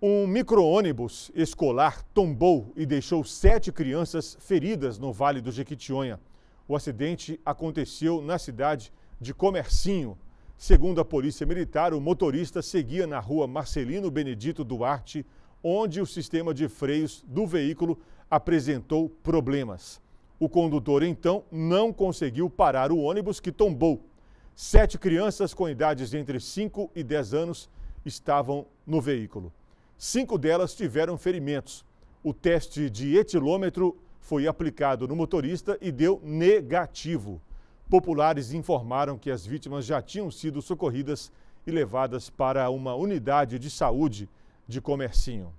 Um micro-ônibus escolar tombou e deixou sete crianças feridas no Vale do Jequitinhonha. O acidente aconteceu na cidade de Comercinho. Segundo a Polícia Militar, o motorista seguia na rua Marcelino Benedito Duarte, onde o sistema de freios do veículo apresentou problemas. O condutor, então, não conseguiu parar o ônibus que tombou. Sete crianças com idades entre 5 e 10 anos estavam no veículo. Cinco delas tiveram ferimentos. O teste de etilômetro foi aplicado no motorista e deu negativo. Populares informaram que as vítimas já tinham sido socorridas e levadas para uma unidade de saúde de Comercinho.